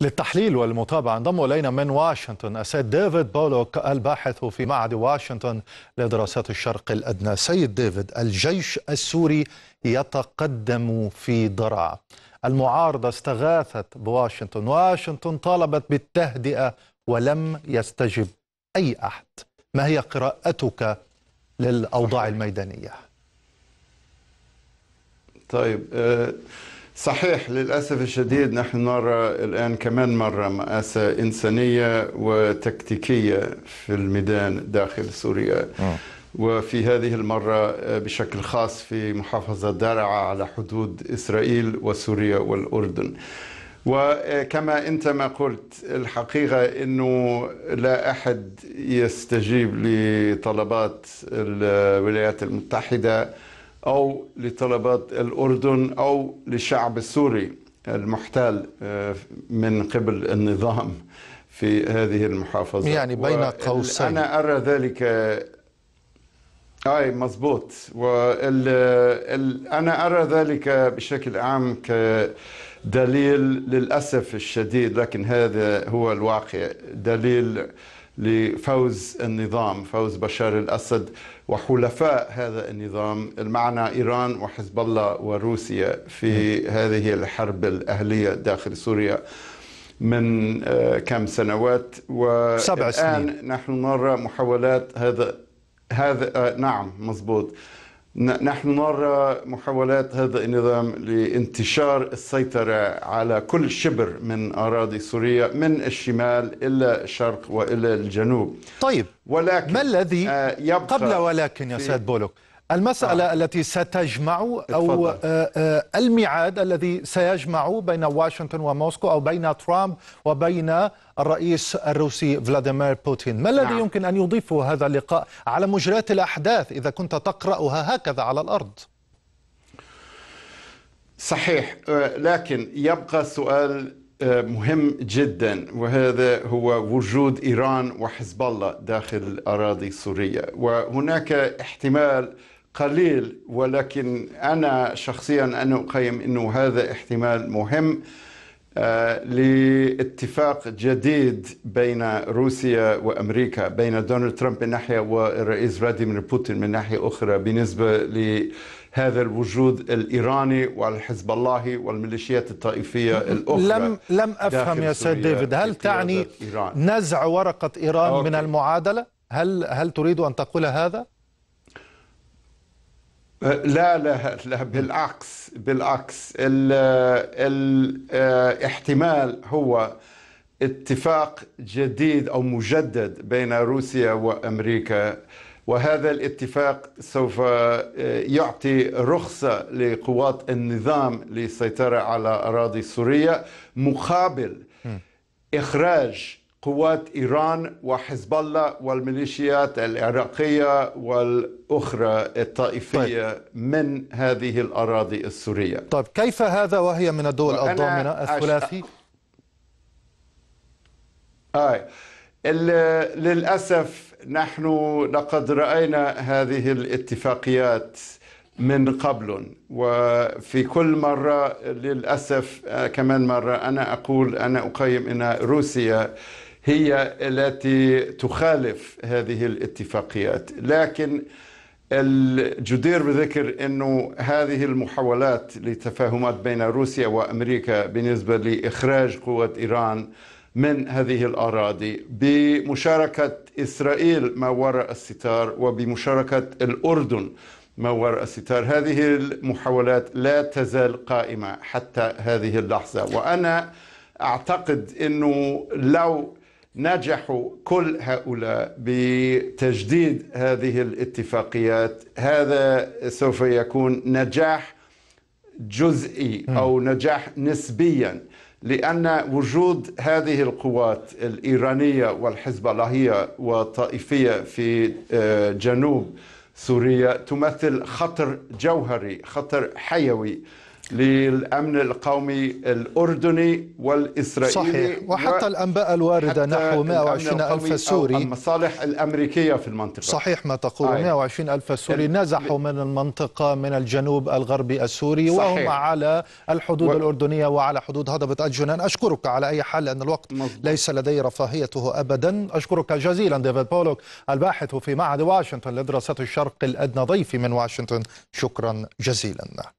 للتحليل والمتابعة انضم إلينا من واشنطن السيد ديفيد بولوك الباحث في معهد واشنطن لدراسات الشرق الأدنى سيد ديفيد الجيش السوري يتقدم في درع المعارضة استغاثت بواشنطن واشنطن طالبت بالتهدئة ولم يستجب أي أحد ما هي قراءتك للأوضاع الميدانية؟ طيب أه صحيح للأسف الشديد نحن نرى الآن كمان مرة مآسة إنسانية وتكتيكية في الميدان داخل سوريا وفي هذه المرة بشكل خاص في محافظة درعا على حدود إسرائيل وسوريا والأردن وكما أنت ما قلت الحقيقة أنه لا أحد يستجيب لطلبات الولايات المتحدة أو لطلبات الأردن أو للشعب السوري المحتال آه، من قبل النظام في هذه المحافظة يعني بين قوسين أنا أرى ذلك آه، أي مضبوط أنا أرى ذلك بشكل عام كدليل للأسف الشديد لكن هذا هو الواقع دليل لفوز النظام فوز بشار الاسد وحلفاء هذا النظام المعنى ايران وحزب الله وروسيا في هذه الحرب الاهليه داخل سوريا من آه، كم سنوات سبع سنين نحن نرى محاولات هذا هذا آه، نعم مضبوط نحن نرى محاولات هذا النظام لانتشار السيطرة على كل شبر من أراضي سوريا من الشمال إلى الشرق وإلى الجنوب طيب ولكن ما الذي آه، يبقى قبل ولكن يا سيد بولوك المسألة آه. التي ستجمع أو اتفضل. آه، آه، الميعاد الذي سيجمع بين واشنطن وموسكو أو بين ترامب وبين الرئيس الروسي فلاديمير بوتين ما الذي نعم. يمكن أن يضيفه هذا اللقاء على مجريات الأحداث إذا كنت تقرأها هكذا على الأرض صحيح آه، لكن يبقى سؤال مهم جدا وهذا هو وجود ايران وحزب الله داخل الاراضي السوريه وهناك احتمال قليل ولكن أنا شخصيا أنا أقيم أنه هذا احتمال مهم آه، لاتفاق جديد بين روسيا وامريكا بين دونالد ترامب من ناحيه والرئيس فلاديمير بوتين من ناحيه اخرى بالنسبه لهذا الوجود الايراني والحزب الله والميليشيات الطائفيه الاخرى لم لم افهم يا سيد ديفيد هل تعني إيران. نزع ورقه ايران أوكي. من المعادله هل هل تريد ان تقول هذا لا لا لا بالعكس بالعكس الاحتمال آه، هو اتفاق جديد او مجدد بين روسيا وامريكا وهذا الاتفاق سوف آه، يعطي رخصه لقوات النظام للسيطره على اراضي سوريا مقابل اخراج قوات إيران وحزب الله والميليشيات العراقية والأخرى الطائفية طيب. من هذه الأراضي السورية طيب كيف هذا وهي من الدول الضامنة الثلاثي؟ آه. للأسف نحن لقد رأينا هذه الاتفاقيات من قبل وفي كل مرة للأسف آه، كمان مرة أنا أقول أنا أقيم أن روسيا هي التي تخالف هذه الاتفاقيات لكن الجدير بذكر انه هذه المحاولات لتفاهمات بين روسيا وامريكا بالنسبه لاخراج قوه ايران من هذه الاراضي بمشاركه اسرائيل ما وراء الستار وبمشاركه الاردن ما وراء الستار هذه المحاولات لا تزال قائمه حتى هذه اللحظه وانا اعتقد انه لو نجح كل هؤلاء بتجديد هذه الاتفاقيات هذا سوف يكون نجاح جزئي او نجاح نسبيا لان وجود هذه القوات الايرانيه والحزب اللهيه والطائفيه في آه، جنوب سوريا تمثل خطر جوهري خطر حيوي للامن القومي الاردني والاسرائيلي صحيح وحتى و... الانباء الوارده نحو 120 الف سوري المصالح الامريكيه في المنطقه صحيح ما تقول طيب. آه. 120 الف سوري ال... نزحوا من المنطقه من الجنوب الغربي السوري صحيح. وهم على الحدود و... الاردنيه وعلى حدود هضبه الجنان اشكرك على اي حال ان الوقت مزبوط. ليس لدي رفاهيته ابدا اشكرك جزيلا ديفيد بولوك الباحث في معهد واشنطن لدراسات الشرق الادنى ضيفي من واشنطن شكرا جزيلا